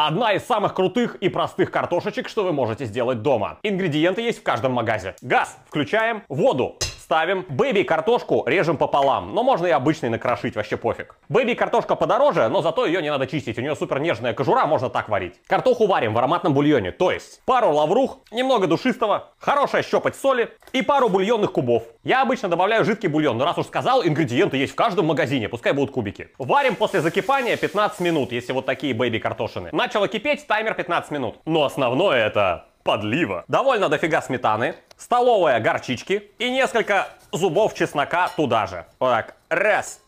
Одна из самых крутых и простых картошечек, что вы можете сделать дома. Ингредиенты есть в каждом магазе. Газ включаем, воду ставим. Бэби картошку режем пополам, но можно и обычный накрошить, вообще пофиг. Бэби картошка подороже, но зато ее не надо чистить, у нее супер нежная кожура, можно так варить. Картоху варим в ароматном бульоне, то есть пару лаврух, немного душистого, хорошая щепоть соли и пару бульонных кубов. Я обычно добавляю жидкий бульон, но раз уж сказал, ингредиенты есть в каждом магазине, пускай будут кубики. Варим после закипания 15 минут, если вот такие бэби картошины. Начало кипеть, таймер 15 минут. Но основное это подлива. Довольно дофига сметаны столовая горчички и несколько зубов чеснока туда же. Вот так, раз,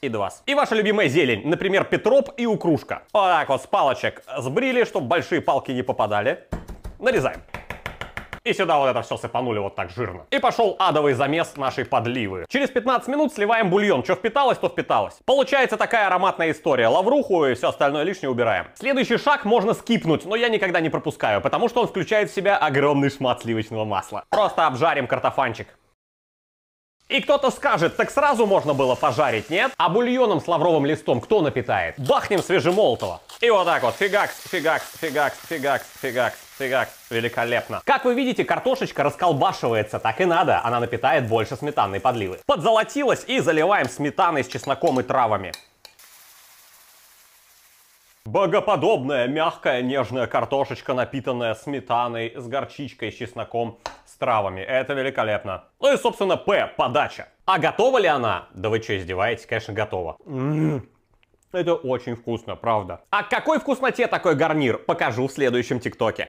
и два. И ваша любимая зелень, например, петроп и укрушка. Вот так вот с палочек сбрили, чтобы большие палки не попадали. Нарезаем. И сюда вот это все сыпанули вот так жирно. И пошел адовый замес нашей подливы. Через 15 минут сливаем бульон. Что впиталось, то впиталось. Получается такая ароматная история. Лавруху и все остальное лишнее убираем. Следующий шаг можно скипнуть, но я никогда не пропускаю, потому что он включает в себя огромный шмат сливочного масла. Просто обжарим картофанчик. И кто-то скажет, так сразу можно было пожарить, нет? А бульоном с лавровым листом кто напитает? Бахнем свежемолотого. И вот так вот, фигакс, фигакс, фигакс, фигакс, фигакс, фигакс. Великолепно. Как вы видите, картошечка расколбашивается, так и надо. Она напитает больше сметанной подливы. Подзолотилась и заливаем сметаной с чесноком и травами. Богоподобная, мягкая, нежная картошечка, напитанная сметаной, с горчичкой, с чесноком, с травами. Это великолепно. Ну и, собственно, П – подача. А готова ли она? Да вы что, издеваетесь? Конечно, готова. М это очень вкусно, правда. А какой вкусноте такой гарнир, покажу в следующем ТикТоке.